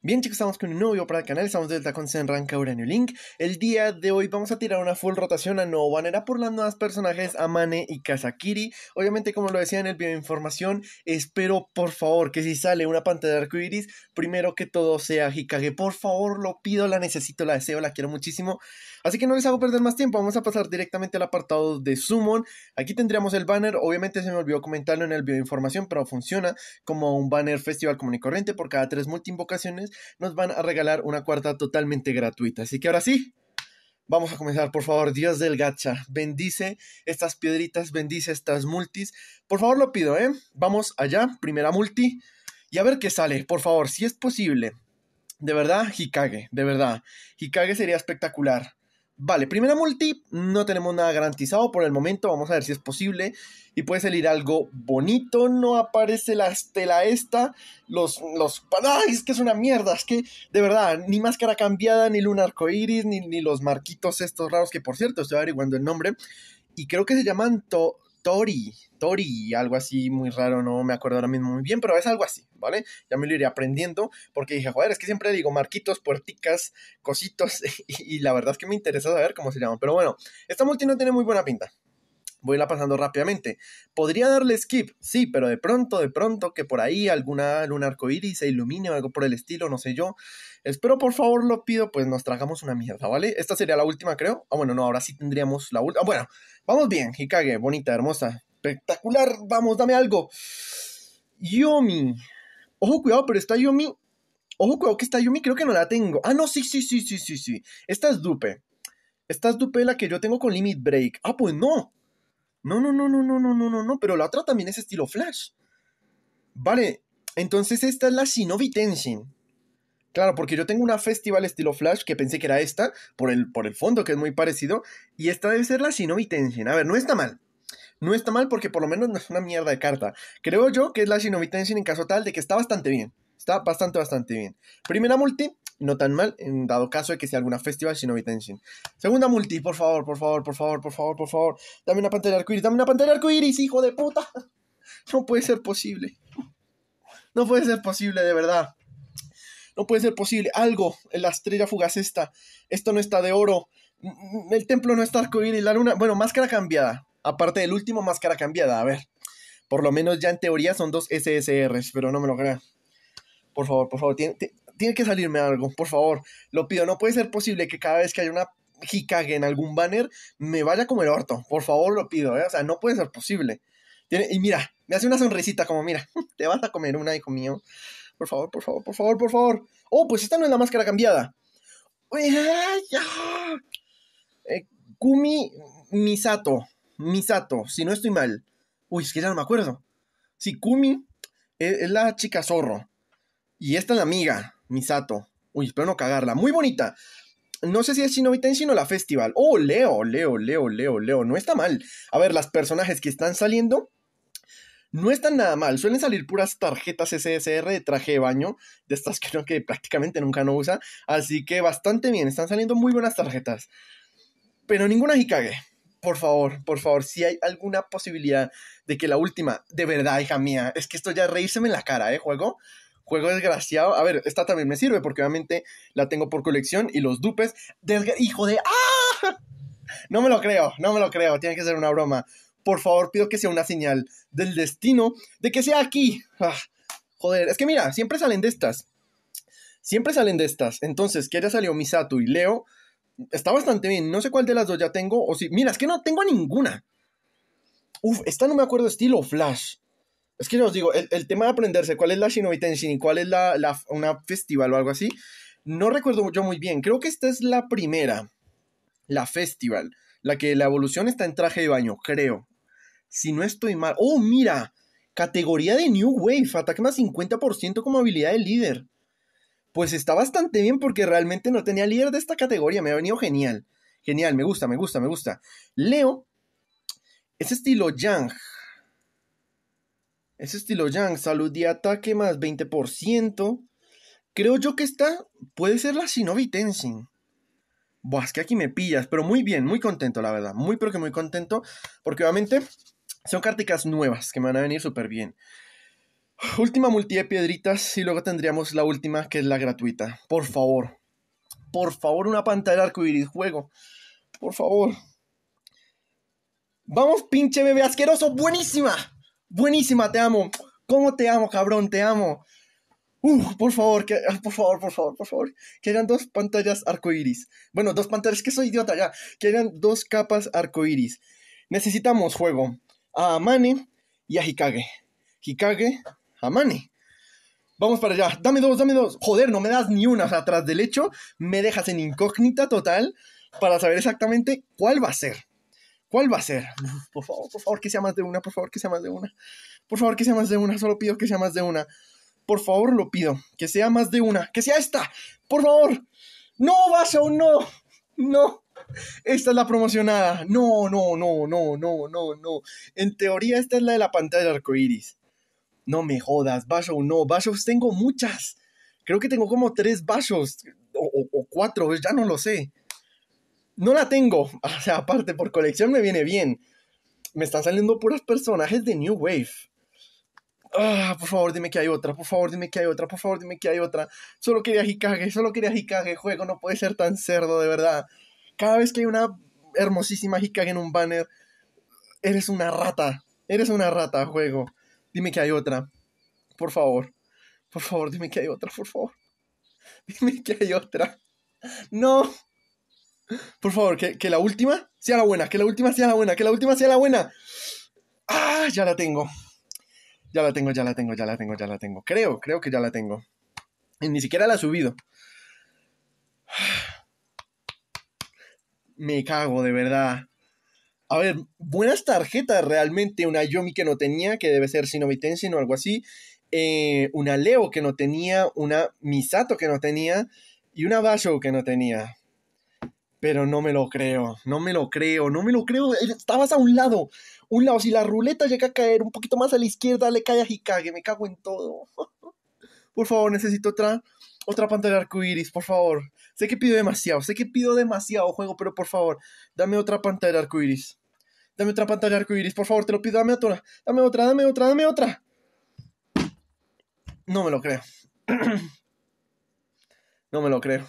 Bien chicos, estamos con un nuevo video para el canal, estamos de vuelta con Senranka Uranio Link. El día de hoy vamos a tirar una full rotación a nuevo banner por las nuevas personajes Amane y Kazakiri. Obviamente como lo decía en el video de información, espero por favor que si sale una pantalla de arcoiris, primero que todo sea Hikage. Por favor, lo pido, la necesito, la deseo, la quiero muchísimo. Así que no les hago perder más tiempo, vamos a pasar directamente al apartado de Summon. Aquí tendríamos el banner, obviamente se me olvidó comentarlo en el video de información, pero funciona como un banner festival común y corriente por cada tres invocaciones nos van a regalar una cuarta totalmente gratuita. Así que ahora sí, vamos a comenzar. Por favor, Dios del gacha, bendice estas piedritas, bendice estas multis. Por favor, lo pido, ¿eh? Vamos allá, primera multi. Y a ver qué sale, por favor, si es posible. De verdad, Hikage, de verdad. Hikage sería espectacular. Vale, primera multi, no tenemos nada garantizado por el momento, vamos a ver si es posible y puede salir algo bonito, no aparece la estela esta, los, los, ¡ay! es que es una mierda, es que de verdad, ni máscara cambiada, ni luna arcoiris, ni, ni los marquitos estos raros, que por cierto, estoy averiguando el nombre, y creo que se llaman Tori, Tori, algo así muy raro, no me acuerdo ahora mismo muy bien, pero es algo así, ¿vale? Ya me lo iré aprendiendo porque dije, joder, es que siempre digo marquitos, puerticas, cositos y, la verdad es que me interesa saber cómo se llaman. Pero bueno, esta multi no tiene muy buena pinta, voy la pasando rápidamente. Podría darle skip, sí, pero de pronto, de pronto, que por ahí alguna luna arcoíris se ilumine o algo por el estilo, no sé yo. Espero, por favor, lo pido, pues nos tragamos una mierda, ¿vale? Esta sería la última, creo. Ah, bueno, no, ahora sí tendríamos la última. Ah, bueno, vamos bien, Hikage, bonita, hermosa, espectacular, vamos, dame algo. Yomi. Ojo, cuidado, pero está Yomi. Ojo, cuidado que está Yomi, creo que no la tengo. Ah, no, sí, sí, sí, sí, sí, sí. Esta es dupe. Esta es dupe la que yo tengo con Limit Break. Ah, pues no. No, no, no, no, no, no, no, no, no, pero la otra también es estilo Flash. Vale, entonces esta es la Shinobi Tenshin. Claro, porque yo tengo una festival estilo Flash que pensé que era esta, por el, por el fondo que es muy parecido, y esta debe ser la Shinobi Tenshin. A ver, no está mal. No está mal porque por lo menos no es una mierda de carta. Creo yo que es la Shinobi Tenshin en caso tal de que está bastante bien. Está bastante, bastante bien. Primera multi, no tan mal, en dado caso de que sea alguna festival Shinobi Tenshin. Segunda multi, por favor, por favor, por favor, por favor, por favor. Dame una pantalla arcoíris, dame una pantalla arcoiris, hijo de puta. No puede ser posible. No puede ser posible, de verdad. No puede ser posible. Algo en la estrella fugaz esta. Esto no está de oro. Mm, el templo no está arcoíris, la luna. Bueno, máscara cambiada. Aparte del último, máscara cambiada. A ver. Por lo menos ya en teoría son dos SSRs, pero no me lo crean. Por favor, por favor. Tiene, tiene que salirme algo, por favor. Lo pido, no puede ser posible que cada vez que haya una Hikage en algún banner me vaya a comer orto. Por favor, lo pido, ¿eh? O sea, no puede ser posible. Tiene, y mira, me hace una sonrisita como, mira, te vas a comer una, hijo mío. Por favor, por favor, por favor, por favor. Oh, pues esta no es la máscara cambiada. Eh, Kumi Misato. Misato, si no estoy mal. Uy, es que ya no me acuerdo. Si sí, Kumi es la chica zorro. Y esta es la amiga, Misato. Uy, espero no cagarla. Muy bonita. No sé si es Shinobi sino la Festival. Oh, Leo, Leo, Leo, Leo, Leo. No está mal. A ver, las personajes que están saliendo no están nada mal. Suelen salir puras tarjetas SSR de traje de baño, de estas creo que prácticamente nunca no usa. Así que bastante bien, están saliendo muy buenas tarjetas. Pero ninguna Hikage. Por favor, por favor, si hay alguna posibilidad de que la última, de verdad, hija mía, es que esto ya reírseme en la cara, ¿eh, juego? juego desgraciado. A ver, esta también me sirve porque obviamente la tengo por colección y los dupes. ¡Hijo de... ¡Ah! No me lo creo, no me lo creo, tiene que ser una broma. Por favor, pido que sea una señal del destino de que sea aquí. Ah, joder, es que mira, siempre salen de estas. Siempre salen de estas. Entonces, que ya salió Misato y Leo. Está bastante bien. No sé cuál de las dos ya tengo. O si. Mira, es que no tengo ninguna. Uf, esta no me acuerdo estilo Flash. Es que yo os digo, el, tema de aprenderse cuál es la Shinobi y cuál es la, una festival o algo así, no recuerdo yo muy bien. Creo que esta es la primera, la festival, la que la evolución está en traje de baño, creo. Si no estoy mal. ¡Oh, mira! Categoría de New Wave, ataque más 50% como habilidad de líder. Pues está bastante bien porque realmente no tenía líder de esta categoría, me ha venido genial. Genial, me gusta, me gusta, me gusta. Leo es estilo Yang, es estilo Yang. Salud y ataque más 20%. Creo yo que esta puede ser la Shinobi Tenshin. Buah, es que aquí me pillas, pero muy bien, muy contento, la verdad. Muy, pero que muy contento. Porque obviamente son carticas nuevas que me van a venir súper bien. Última multi de piedritas y luego tendríamos la última que es la gratuita. Por favor. Por favor, una pantalla arcoiris juego. Por favor. Vamos, pinche bebé asqueroso. Buenísima. Buenísima, te amo. ¿Cómo te amo, cabrón? Te amo. Uf, por favor, que, ah, por favor, por favor, por favor. Que hayan dos pantallas arcoíris. Bueno, dos pantallas, que soy idiota ya. Que hayan dos capas arcoíris. Necesitamos juego a Amane y a Hikage. Hikage, Amane. Vamos para allá. Dame dos, dame dos. Joder, no me das ni una. atrás del hecho, me dejas en incógnita total para saber exactamente cuál va a ser. ¿Cuál va a ser? Por favor, por favor, que sea más de una, por favor, que sea más de una. Por favor, que sea más de una, solo pido que sea más de una. Por favor, lo pido, que sea más de una, que sea esta. Por favor. No, o no. No. Esta es la promocionada. No, no, no, no, no, no, no. En teoría esta es la de la pantalla del iris, No me jodas, Vaso, no. Vasos tengo muchas. Creo que tengo como tres vasos o cuatro, ya no lo sé no la tengo. O sea, aparte, por colección me viene bien. Me están saliendo puros personajes de New Wave. Ah, por favor, dime que hay otra, por favor, dime que hay otra, por favor, dime que hay otra. Solo quería Hikage, solo quería Hikage, juego, no puede ser tan cerdo, de verdad. Cada vez que hay una hermosísima Hikage en un banner, eres una rata, eres una rata, juego. Dime que hay otra, por favor, por favor, dime que hay otra, por favor. Dime que hay otra. No. Por favor, que, la última sea la buena, que la última sea la buena, que la última sea la buena. Ah, ya la tengo. Ya la tengo, ya la tengo, ya la tengo, ya la tengo. Creo, creo que ya la tengo. ni siquiera la he subido. Me cago, de verdad. A ver, buenas tarjetas realmente. Una Yomi que no tenía, que debe ser Sinovitensi o algo así. Eh, una Leo que no tenía, una Misato que no tenía y una Basho que no tenía. Pero no me lo creo, no me lo creo, no me lo creo. Estabas a un lado, un lado. Si la ruleta llega a caer un poquito más a la izquierda, le cae a Hikage, me cago en todo. por favor, necesito otra, otra pantalla arcoiris, por favor. Sé que pido demasiado, sé que pido demasiado juego, pero por favor, dame otra pantalla arcoiris. Dame otra pantalla arcoiris, por favor, te lo pido, dame otra, dame otra, dame otra, dame otra. No me lo creo. no me lo creo.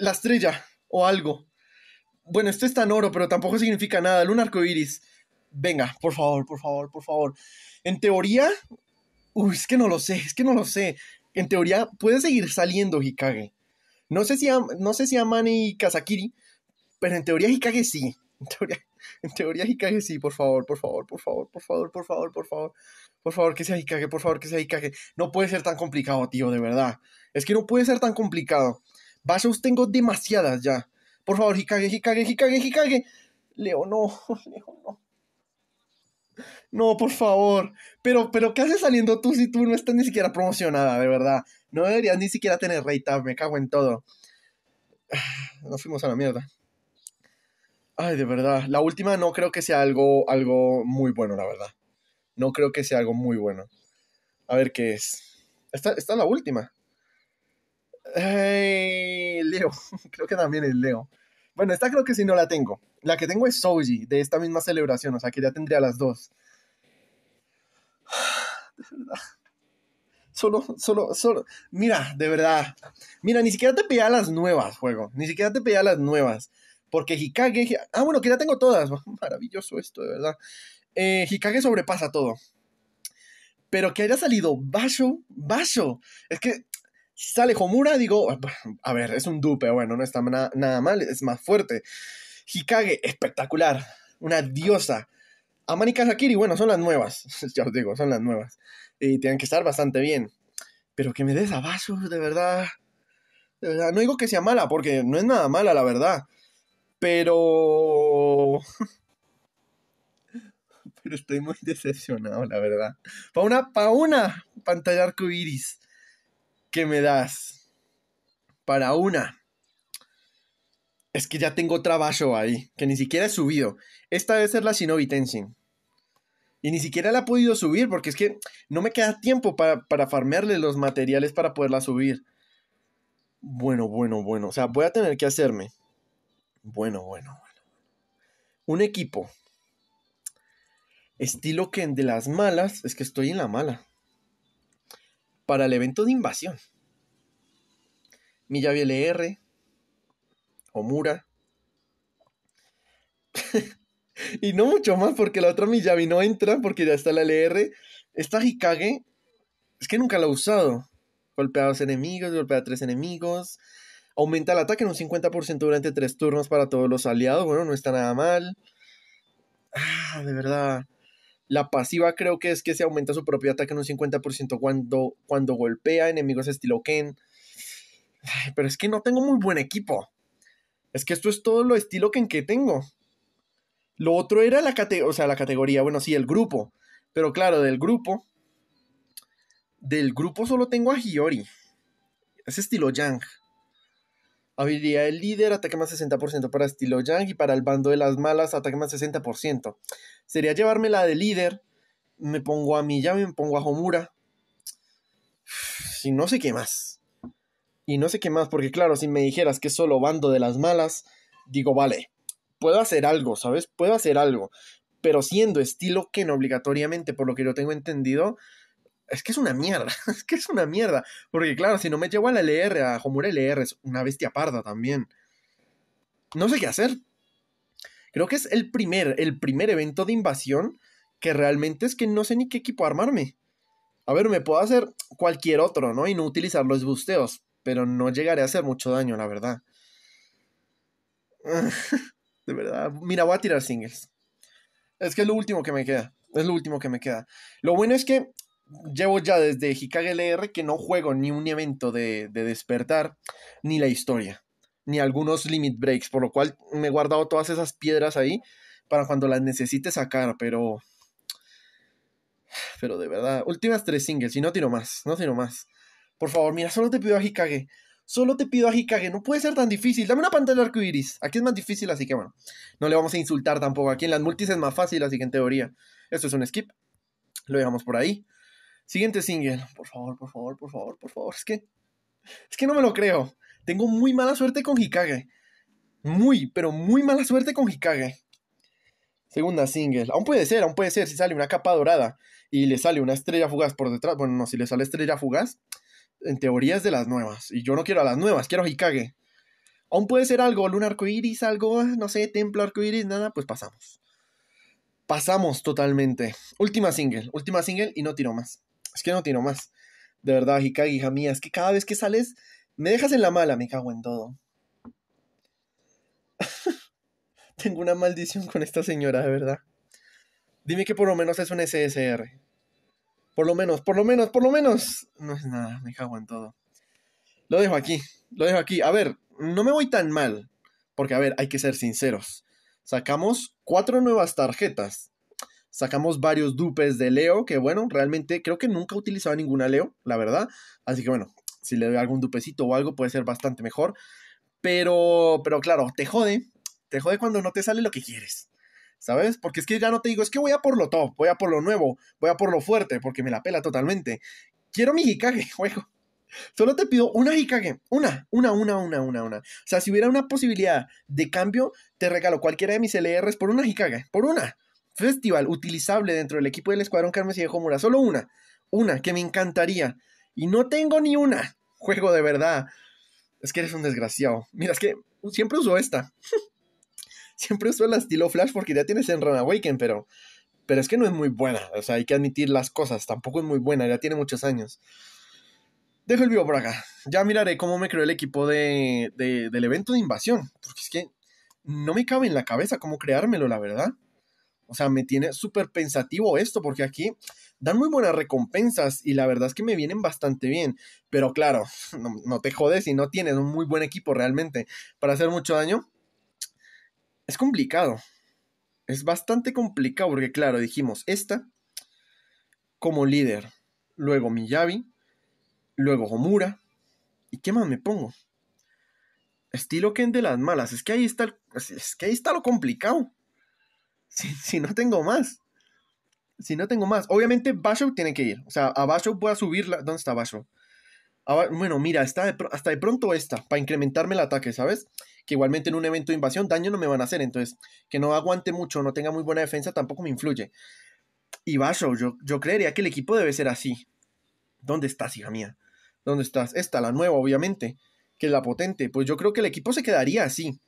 La estrella, o algo. Bueno, esto es tan oro, pero tampoco significa nada. Luna arco iris. Venga, por favor, por favor, por favor. En teoría, uy, es que no lo sé, es que no lo sé. En teoría, puede seguir saliendo Hikage. No sé si, a, no sé si Amane y Kazakiri, pero en teoría Hikage sí. En teoría, en teoría Hikage sí, por favor, por favor, por favor, por favor, por favor, por favor. Por favor, que sea Hikage, por favor, que sea Hikage. No puede ser tan complicado, tío, de verdad. Es que no puede ser tan complicado. Vasos tengo demasiadas ya. Por favor, Hikage, Hikage, Hikage, Hikage. Leo, no, Leo, no. No, por favor. Pero, pero, ¿qué haces saliendo tú si tú no estás ni siquiera promocionada, de verdad? No deberías ni siquiera tener rate up, ah, me cago en todo. Nos fuimos a la mierda. Ay, de verdad. La última no creo que sea algo, algo muy bueno, la verdad. No creo que sea algo muy bueno. A ver qué es. esta es la última. Leo, creo que también es Leo. Bueno, esta creo que si no la tengo. La que tengo es Soji, de esta misma celebración, o sea que ya tendría las dos. De verdad. Solo, solo, solo. Mira, de verdad. Mira, ni siquiera te pedía las nuevas, juego. Ni siquiera te pedía las nuevas. Porque Hikage. Ah, bueno, que ya tengo todas. Maravilloso esto, de verdad. Eh, Hikage sobrepasa todo. Pero que haya salido Basho, Basho. Es que sale Homura, digo, a ver, es un dupe, bueno, no está nada mal, es más fuerte. Hikage, espectacular, una diosa. Amani Kazakiri, bueno, son las nuevas, ya os digo, son las nuevas. Y tienen que estar bastante bien. Pero que me des a de verdad. De verdad, no digo que sea mala, porque no es nada mala, la verdad. Pero... Pero estoy muy decepcionado, la verdad. Para una, para una pantalla arcoiris que me das para una. Es que ya tengo trabajo ahí, que ni siquiera he subido. Esta vez es la Shinobi Y ni siquiera la he podido subir porque es que no me queda tiempo para, para farmearle los materiales para poderla subir. Bueno, bueno, bueno. O sea, voy a tener que hacerme. Bueno, bueno, bueno. Un equipo. Estilo que de las malas, es que estoy en la mala para el evento de invasión. Miyavi LR, Omura. y no mucho más porque la otra Miyavi no entra porque ya está la LR. Esta Hikage es que nunca la ha usado. Golpea a dos enemigos, golpea a tres enemigos. Aumenta el ataque en un 50% durante tres turnos para todos los aliados. Bueno, no está nada mal. Ah, de verdad. La pasiva creo que es que se aumenta su propio ataque en un 50% cuando, cuando golpea enemigos estilo Ken. pero es que no tengo muy buen equipo. Es que esto es todo lo estilo Ken que tengo. Lo otro era la, o sea, la categoría, bueno, sí, el grupo. Pero claro, del grupo. Del grupo solo tengo a Hiyori. Es estilo Yang. Habría el líder, ataque más 60% para estilo Yang y para el bando de las malas, ataque más 60%. Sería llevarme la de líder. Me pongo a Miyami, me pongo a Homura. Y no sé qué más. Y no sé qué más, porque claro, si me dijeras que es solo bando de las malas, digo, vale, puedo hacer algo, ¿sabes? Puedo hacer algo. Pero siendo estilo que no obligatoriamente, por lo que yo tengo entendido, es que es una mierda, es que es una mierda. Porque claro, si no me llevo a la LR, a Homura LR, es una bestia parda también. No sé qué hacer. Creo que es el primer, el primer evento de invasión que realmente es que no sé ni qué equipo armarme. A ver, me puedo hacer cualquier otro, ¿no? Y no utilizar los busteos, pero no llegaré a hacer mucho daño, la verdad. de verdad, mira, voy a tirar singles. Es que es lo último que me queda. Es lo último que me queda. Lo bueno es que llevo ya desde Hikage LR que no juego ni un evento de, despertar, ni la historia, ni algunos limit breaks, por lo cual me he guardado todas esas piedras ahí para cuando las necesite sacar, pero... Pero de verdad, últimas tres singles y no tiro más, no tiro más. Por favor, mira, solo te pido a Hikage. Solo te pido a Hikage, no puede ser tan difícil. Dame una pantalla arcoiris. Aquí es más difícil, así que bueno. No le vamos a insultar tampoco. Aquí en las multis es más fácil, así que en teoría. Esto es un skip. Lo dejamos por ahí. Siguiente single. Por favor, por favor, por favor, por favor. Es que. Es que no me lo creo. Tengo muy mala suerte con Hikage. Muy, pero muy mala suerte con Hikage. Segunda single. Aún puede ser, aún puede ser. Si sale una capa dorada y le sale una estrella fugaz por detrás. Bueno, no, si le sale estrella fugaz, en teoría es de las nuevas. Y yo no quiero a las nuevas, quiero Hikage. Aún puede ser algo, luna arcoiris, algo, ah, no sé, templo arcoiris, nada, pues pasamos. Pasamos totalmente. Última single, última single y no tiro más. Es que no tiene más. De verdad, Hikagi, hija mía, es que cada vez que sales, me dejas en la mala, me cago en todo. Tengo una maldición con esta señora, de verdad. Dime que por lo menos es un SSR. Por lo menos, por lo menos, por lo menos. No es nada, me cago en todo. Lo dejo aquí, lo dejo aquí. A ver, no me voy tan mal. Porque, a ver, hay que ser sinceros. Sacamos cuatro nuevas tarjetas. Sacamos varios dupes de Leo, que bueno, realmente creo que nunca he utilizado ninguna Leo, la verdad. Así que bueno, si le doy algún dupecito o algo puede ser bastante mejor. Pero, pero claro, te jode. Te jode cuando no te sale lo que quieres. ¿Sabes? Porque es que ya no te digo, es que voy a por lo top, voy a por lo nuevo, voy a por lo fuerte, porque me la pela totalmente. Quiero mi Hikage, juego. Solo te pido una Hikage. Una, una, una, una, una, una. O sea, si hubiera una posibilidad de cambio, te regalo cualquiera de mis LRs por una Hikage. Por una. Festival utilizable dentro del equipo del Escuadrón Carmes y de Homura. Solo una. Una que me encantaría. Y no tengo ni una. Juego de verdad. Es que eres un desgraciado. Mira, es que siempre uso esta. siempre uso la estilo Flash porque ya tienes en Run Awaken, pero. Pero es que no es muy buena. O sea, hay que admitir las cosas. Tampoco es muy buena. Ya tiene muchos años. Dejo el vivo por acá. Ya miraré cómo me creó el equipo de, de, del evento de invasión. Porque es que no me cabe en la cabeza cómo creármelo, la verdad. O sea, me tiene súper pensativo esto, porque aquí dan muy buenas recompensas y la verdad es que me vienen bastante bien. Pero claro, no, te jodes y no tienes un muy buen equipo realmente para hacer mucho daño. Es complicado. Es bastante complicado porque claro, dijimos esta como líder, luego Miyavi, luego Homura. ¿Y qué más me pongo? Estilo Ken de las malas. Es que ahí está, es que ahí está lo complicado si, no tengo más? Si no tengo más. Obviamente Basho tiene que ir. O sea, a Basho voy a subirla. ¿Dónde está Basho? Ah, bueno, mira, está hasta de pronto esta, para incrementarme el ataque, ¿sabes? Que igualmente en un evento de invasión daño no me van a hacer, entonces que no aguante mucho, no tenga muy buena defensa, tampoco me influye. Y Basho, yo, yo creería que el equipo debe ser así. ¿Dónde estás, hija mía? ¿Dónde estás? Esta, la nueva, obviamente, que es la potente. Pues yo creo que el equipo se quedaría así.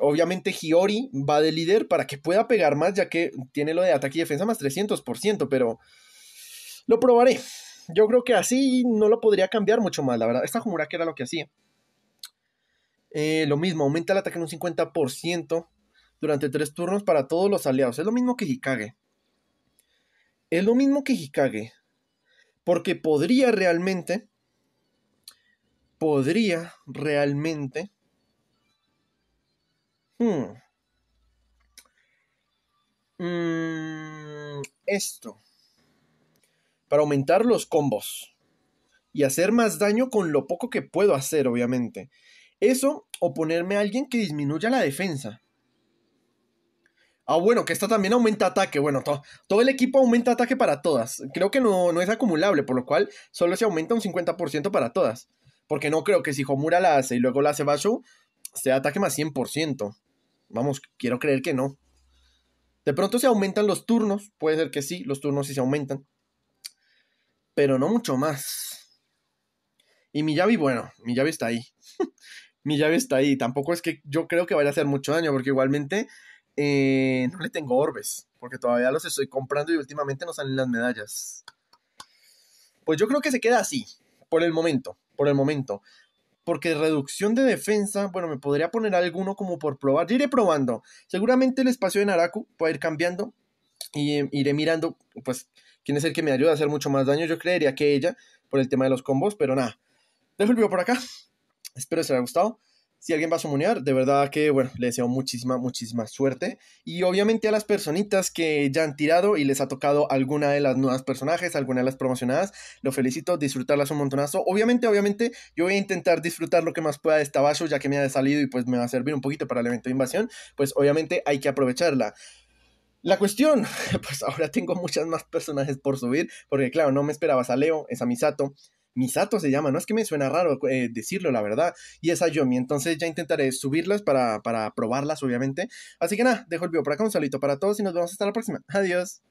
Obviamente Hiori va de líder para que pueda pegar más, ya que tiene lo de ataque y defensa más 300%, pero lo probaré. Yo creo que así no lo podría cambiar mucho más, la verdad. Esta Humura que era lo que hacía. Eh, lo mismo, aumenta el ataque en un 50% durante tres turnos para todos los aliados. Es lo mismo que Hikage. Es lo mismo que Hikage. Porque podría realmente. Podría realmente Hmm. Hmm, esto. Para aumentar los combos. Y hacer más daño con lo poco que puedo hacer, obviamente. Eso o ponerme a alguien que disminuya la defensa. Ah, bueno, que esta también aumenta ataque. Bueno, todo el equipo aumenta ataque para todas. Creo que no, es acumulable, por lo cual solo se aumenta un 50% para todas. Porque no creo que si Homura la hace y luego la hace Bashu, sea ataque más 100%. Vamos, quiero creer que no. De pronto se aumentan los turnos, puede ser que sí, los turnos sí se aumentan. Pero no mucho más. Y mi llave, bueno, mi llave está ahí. mi llave está ahí. Tampoco es que yo creo que vaya a hacer mucho daño, porque igualmente eh, no le tengo orbes, porque todavía los estoy comprando y últimamente no salen las medallas. Pues yo creo que se queda así, por el momento, por el momento porque reducción de defensa, bueno, me podría poner alguno como por probar. iré probando. Seguramente el espacio de Naraku puede ir cambiando y eh, iré mirando, pues, quién es el que me ayuda a hacer mucho más daño. Yo creería que ella, por el tema de los combos, pero nada. Dejo el video por acá. Espero que les haya gustado si alguien va a sumunear, de verdad que, bueno, le deseo muchísima, muchísima suerte. Y obviamente a las personitas que ya han tirado y les ha tocado alguna de las nuevas personajes, alguna de las promocionadas, lo felicito, disfrutarlas un montonazo. Obviamente, obviamente, yo voy a intentar disfrutar lo que más pueda de esta vaso, ya que me ha salido y pues me va a servir un poquito para el evento de invasión, pues obviamente hay que aprovecharla. La cuestión, pues ahora tengo muchas más personajes por subir, porque claro, no me esperabas a Leo, es a Misato, Misato se llama, no es que me suena raro eh, decirlo, la verdad, y esa es Ayomi, entonces ya intentaré subirlas para, para probarlas, obviamente. Así que nada, dejo el video por acá, un saludo para todos y nos vemos hasta la próxima. Adiós.